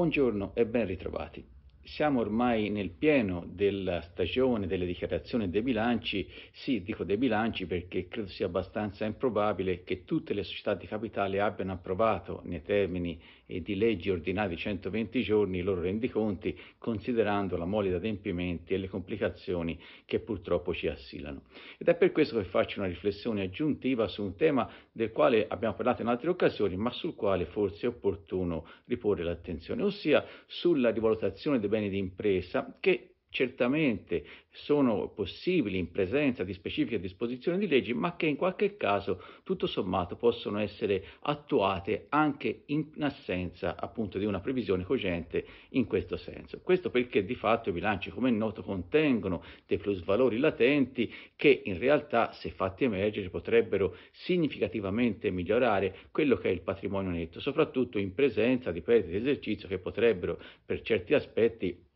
Buongiorno e ben ritrovati. Siamo ormai nel pieno della stagione delle dichiarazioni dei bilanci, sì dico dei bilanci perché credo sia abbastanza improbabile che tutte le società di capitale abbiano approvato nei termini e di leggi ordinarie 120 giorni i loro rendiconti, considerando la mole di adempimenti e le complicazioni che purtroppo ci assilano. Ed è per questo che faccio una riflessione aggiuntiva su un tema del quale abbiamo parlato in altre occasioni, ma sul quale forse è opportuno riporre l'attenzione, ossia sulla rivalutazione dei beni di impresa che certamente sono possibili in presenza di specifiche disposizioni di leggi, ma che in qualche caso tutto sommato possono essere attuate anche in assenza appunto di una previsione cogente in questo senso. Questo perché di fatto i bilanci, come è noto, contengono dei plusvalori latenti che in realtà, se fatti emergere, potrebbero significativamente migliorare quello che è il patrimonio netto, soprattutto in presenza di perdite di esercizio che potrebbero per certi aspetti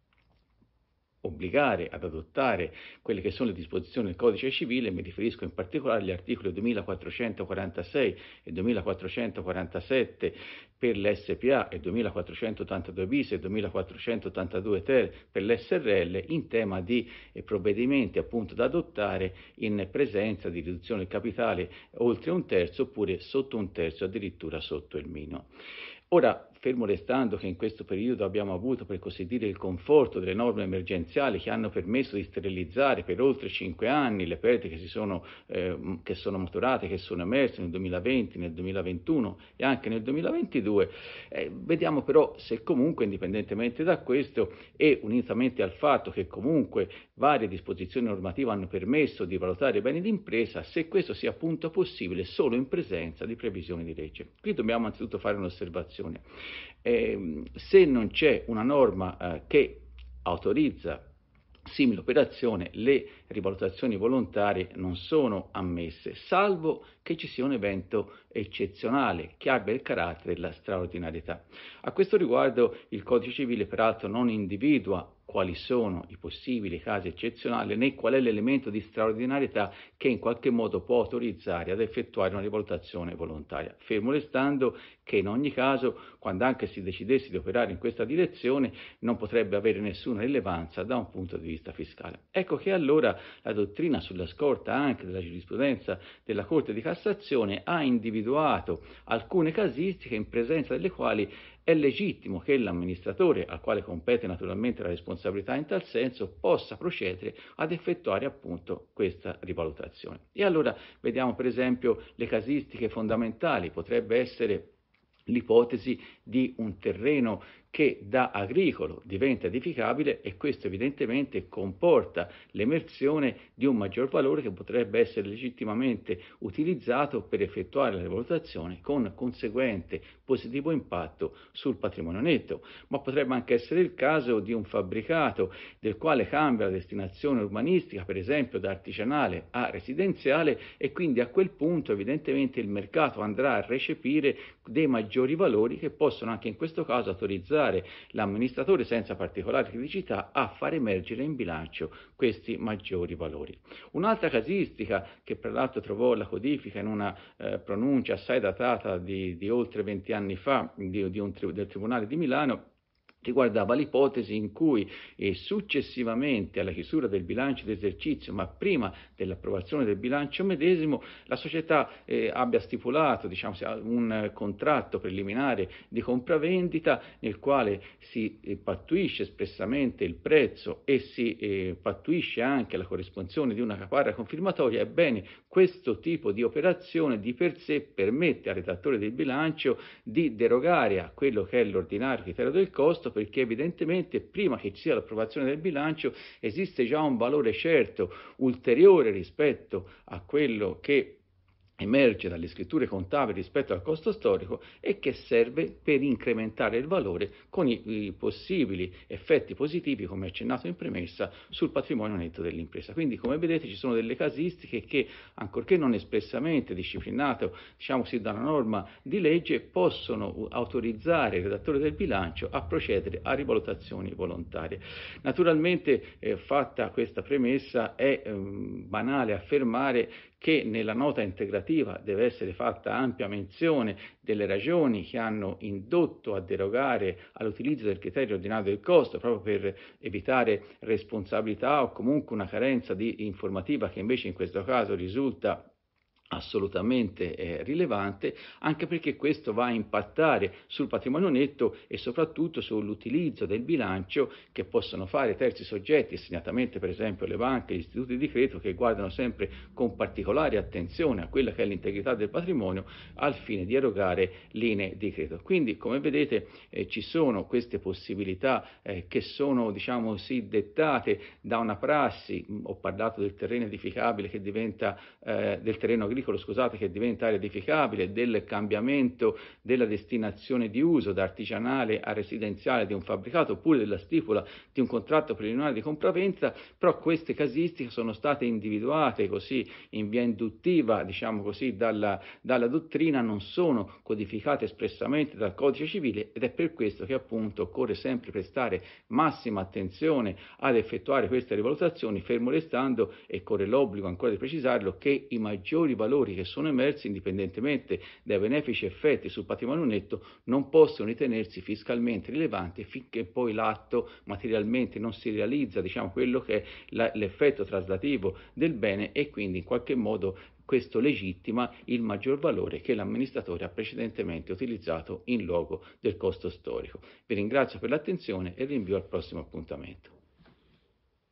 obbligare ad adottare quelle che sono le disposizioni del codice civile, mi riferisco in particolare agli articoli 2446 e 2447 per l'SPA e 2482 bis e 2482 ter per l'SRL in tema di eh, provvedimenti appunto da adottare in presenza di riduzione del capitale oltre un terzo oppure sotto un terzo addirittura sotto il mino. Ora, fermo restando che in questo periodo abbiamo avuto per così dire il conforto delle norme emergenziali che hanno permesso di sterilizzare per oltre cinque anni le perdite che, si sono, eh, che sono maturate, che sono emerse nel 2020, nel 2021 e anche nel 2022, eh, vediamo però se comunque indipendentemente da questo e unitamente al fatto che comunque varie disposizioni normative hanno permesso di valutare i beni d'impresa, se questo sia appunto possibile solo in presenza di previsioni di legge. Qui dobbiamo anzitutto fare un'osservazione. Eh, se non c'è una norma eh, che autorizza simile operazione, le rivalutazioni volontarie non sono ammesse, salvo che ci sia un evento eccezionale che abbia il carattere della straordinarietà. A questo riguardo il Codice civile peraltro non individua quali sono i possibili casi eccezionali né qual è l'elemento di straordinarietà che in qualche modo può autorizzare ad effettuare una rivalutazione volontaria. Fermo restando che in ogni caso, quando anche si decidesse di operare in questa direzione, non potrebbe avere nessuna rilevanza da un punto di vista fiscale. Ecco che allora la dottrina sulla scorta anche della giurisprudenza della Corte di Cassazione, ha individuato alcune casistiche in presenza delle quali è legittimo che l'amministratore, al quale compete naturalmente la responsabilità in tal senso, possa procedere ad effettuare appunto questa rivalutazione. E allora vediamo per esempio le casistiche fondamentali, potrebbe essere l'ipotesi di un terreno che da agricolo diventa edificabile e questo evidentemente comporta l'emersione di un maggior valore che potrebbe essere legittimamente utilizzato per effettuare la valutazione con conseguente positivo impatto sul patrimonio netto, ma potrebbe anche essere il caso di un fabbricato del quale cambia la destinazione urbanistica, per esempio da artigianale a residenziale e quindi a quel punto evidentemente il mercato andrà a recepire dei maggiori valori che possono anche in questo caso autorizzare aiutare l'amministratore senza particolari criticità a far emergere in bilancio questi maggiori valori. Un'altra casistica che tra l'altro trovò la codifica in una eh, pronuncia assai datata di, di, oltre 20 anni fa di, di tri- del Tribunale di Milano riguardava l'ipotesi in cui eh, successivamente alla chiusura del bilancio d'esercizio, ma prima dell'approvazione del bilancio medesimo, la società eh, abbia stipulato diciamo, un contratto preliminare di compravendita nel quale si eh, pattuisce espressamente il prezzo e si eh, pattuisce anche la corrispondenza di una caparra confirmatoria, ebbene questo tipo di operazione di per sé permette al redattore del bilancio di derogare a quello che è l'ordinario criterio del costo perché evidentemente prima che ci sia l'approvazione del bilancio esiste già un valore certo ulteriore rispetto a quello che emerge dalle scritture contabili rispetto al costo storico e che serve per incrementare il valore con i, i, possibili effetti positivi, come accennato in premessa, sul patrimonio netto dell'impresa. Quindi, come vedete, ci sono delle casistiche che, ancorché non espressamente disciplinate, diciamo così, da una norma di legge, possono autorizzare il redattore del bilancio a procedere a rivalutazioni volontarie. Naturalmente, eh, fatta questa premessa, è ehm, banale affermare che nella nota integrativa deve essere fatta ampia menzione delle ragioni che hanno indotto a derogare all'utilizzo del criterio ordinato del costo, proprio per evitare responsabilità o comunque una carenza di informativa che invece in questo caso risulta assolutamente eh, rilevante, anche perché questo va a impattare sul patrimonio netto e soprattutto sull'utilizzo del bilancio che possono fare terzi soggetti, segnatamente per esempio le banche, gli istituti di credito che guardano sempre con particolare attenzione a quella che è l'integrità del patrimonio al fine di erogare linee di credito. Quindi come vedete eh, ci sono queste possibilità eh, che sono diciamo sì dettate da una prassi, ho parlato del terreno edificabile che diventa eh, del terreno agricolo piccolo, scusate, che diventa edificabile, del cambiamento della destinazione di uso da artigianale a residenziale di un fabbricato oppure della stipula di un contratto preliminare di compravendita, però queste casistiche sono state individuate così in via induttiva, diciamo così, dalla, dalla dottrina, non sono codificate espressamente dal codice civile ed è per questo che appunto occorre sempre prestare massima attenzione ad effettuare queste rivalutazioni, fermo restando, e corre l'obbligo ancora di precisarlo, che i maggiori valori valori che sono emersi indipendentemente dai benefici effetti sul patrimonio netto non possono ritenersi fiscalmente rilevanti finché poi l'atto materialmente non si realizza diciamo, quello che è la, l'effetto traslativo del bene e quindi in qualche modo questo legittima il maggior valore che l'amministratore ha precedentemente utilizzato in luogo del costo storico. Vi ringrazio per l'attenzione e rinvio al prossimo appuntamento.